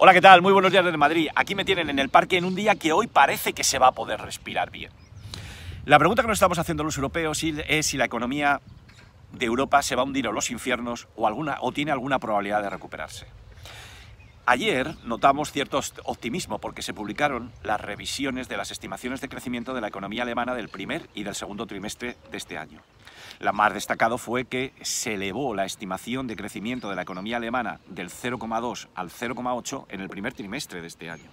Hola, ¿qué tal? Muy buenos días desde Madrid. Aquí me tienen en el parque en un día que hoy parece que se va a poder respirar bien. La pregunta que nos estamos haciendo los europeos es si la economía de Europa se va a hundir a los infiernos o, alguna, o tiene alguna probabilidad de recuperarse. Ayer notamos cierto optimismo porque se publicaron las revisiones de las estimaciones de crecimiento de la economía alemana del primer y del segundo trimestre de este año. La más destacado fue que se elevó la estimación de crecimiento de la economía alemana del 0,2 al 0,8 en el primer trimestre de este año.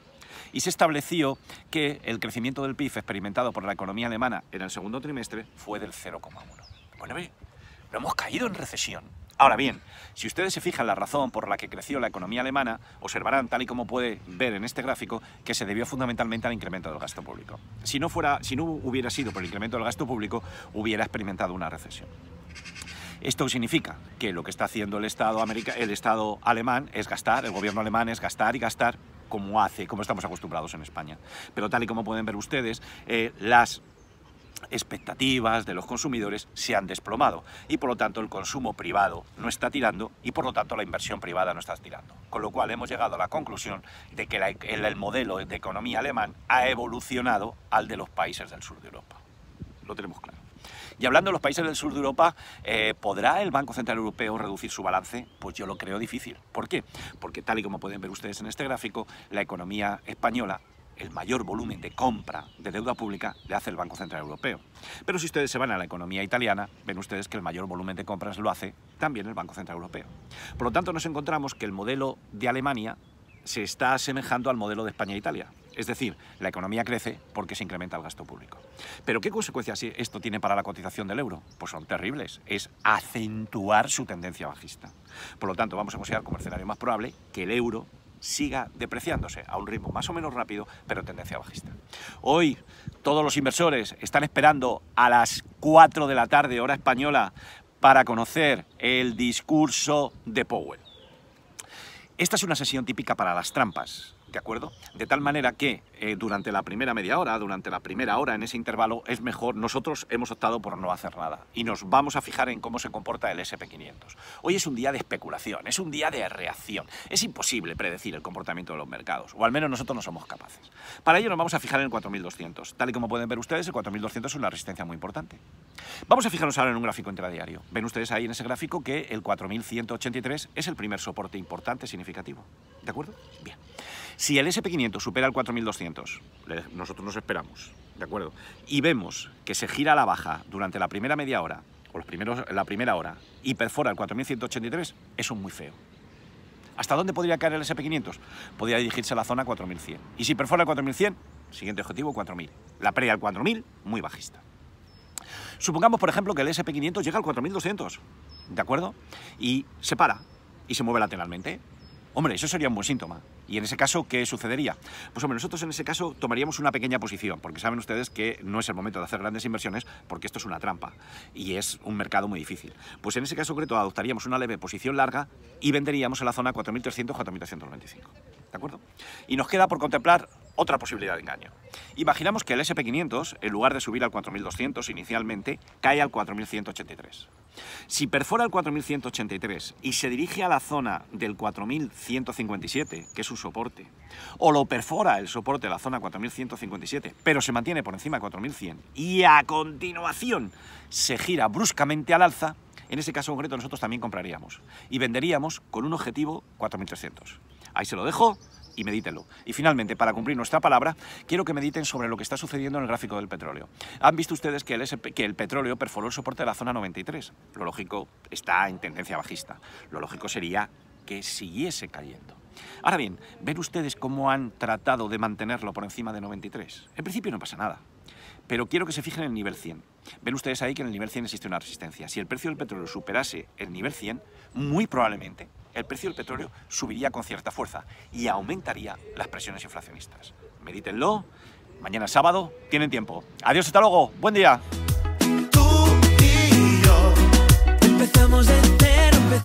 Y se estableció que el crecimiento del PIB experimentado por la economía alemana en el segundo trimestre fue del 0,1. Bueno, no hemos caído en recesión. Ahora bien, si ustedes se fijan la razón por la que creció la economía alemana, observarán, tal y como puede ver en este gráfico, que se debió fundamentalmente al incremento del gasto público. Si no, fuera, si no hubiera sido por el incremento del gasto público, hubiera experimentado una recesión. Esto significa que lo que está haciendo el Estado, América, el Estado alemán es gastar, el gobierno alemán es gastar y gastar como hace, como estamos acostumbrados en España. Pero tal y como pueden ver ustedes, eh, las expectativas de los consumidores se han desplomado y por lo tanto el consumo privado no está tirando y por lo tanto la inversión privada no está tirando. Con lo cual hemos llegado a la conclusión de que el, modelo de economía alemán ha evolucionado al de los países del sur de Europa. Lo tenemos claro. Y hablando de los países del sur de Europa, eh, ¿podrá el Banco Central Europeo reducir su balance? Pues yo lo creo difícil. ¿Por qué? Porque tal y como pueden ver ustedes en este gráfico, la economía española el mayor volumen de compra de deuda pública le hace el Banco Central Europeo. Pero si ustedes se van a la economía italiana, ven ustedes que el mayor volumen de compras lo hace también el Banco Central Europeo. Por lo tanto, nos encontramos que el modelo de Alemania se está asemejando al modelo de España e Italia. Es decir, la economía crece porque se incrementa el gasto público. Pero ¿qué consecuencias esto tiene para la cotización del euro? Pues son terribles. Es acentuar su tendencia bajista. Por lo tanto, vamos a considerar como escenario más probable que el euro siga depreciándose a un ritmo más o menos rápido, pero tendencia bajista. Hoy todos los inversores están esperando a las 4 de la tarde, hora española, para conocer el discurso de Powell. Esta es una sesión típica para las trampas. ¿de acuerdo? De tal manera que eh, durante la primera media hora, durante la primera hora en ese intervalo, es mejor, nosotros hemos optado por no hacer nada y nos vamos a fijar en cómo se comporta el SP500. Hoy es un día de especulación, es un día de reacción, es imposible predecir el comportamiento de los mercados, o al menos nosotros no somos capaces. Para ello nos vamos a fijar en el 4200, tal y como pueden ver ustedes, el 4200 es una resistencia muy importante. Vamos a fijarnos ahora en un gráfico intradiario. Ven ustedes ahí en ese gráfico que el 4183 es el primer soporte importante significativo, ¿de acuerdo? Bien. Si el SP500 supera el 4200, nosotros nos esperamos, ¿de acuerdo? Y vemos que se gira a la baja durante la primera media hora, o los primeros, la primera hora, y perfora el 4183, eso es muy feo. ¿Hasta dónde podría caer el SP500? Podría dirigirse a la zona 4100. Y si perfora el 4100, siguiente objetivo 4000. La previa al 4000, muy bajista. Supongamos, por ejemplo, que el SP500 llega al 4200, ¿de acuerdo? Y se para y se mueve lateralmente. Hombre, eso sería un buen síntoma. ¿Y en ese caso qué sucedería? Pues hombre, nosotros en ese caso tomaríamos una pequeña posición, porque saben ustedes que no es el momento de hacer grandes inversiones, porque esto es una trampa y es un mercado muy difícil. Pues en ese caso concreto adoptaríamos una leve posición larga y venderíamos en la zona 4.300-4.395. ¿De acuerdo? Y nos queda por contemplar otra posibilidad de engaño. Imaginamos que el SP500, en lugar de subir al 4200 inicialmente, cae al 4183. Si perfora el 4183 y se dirige a la zona del 4157, que es su soporte, o lo perfora el soporte de la zona 4157, pero se mantiene por encima de 4100 y a continuación se gira bruscamente al alza, en ese caso concreto nosotros también compraríamos y venderíamos con un objetivo 4300. Ahí se lo dejo y medítenlo. Y finalmente, para cumplir nuestra palabra, quiero que mediten sobre lo que está sucediendo en el gráfico del petróleo. Han visto ustedes que el, que el petróleo perforó el soporte de la zona 93. Lo lógico está en tendencia bajista. Lo lógico sería que siguiese cayendo. Ahora bien, ven ustedes cómo han tratado de mantenerlo por encima de 93. En principio no pasa nada. Pero quiero que se fijen en el nivel 100. Ven ustedes ahí que en el nivel 100 existe una resistencia. Si el precio del petróleo superase el nivel 100, muy probablemente el precio del petróleo subiría con cierta fuerza y aumentaría las presiones inflacionistas. Medítenlo. Mañana sábado, tienen tiempo. Adiós, hasta luego. Buen día.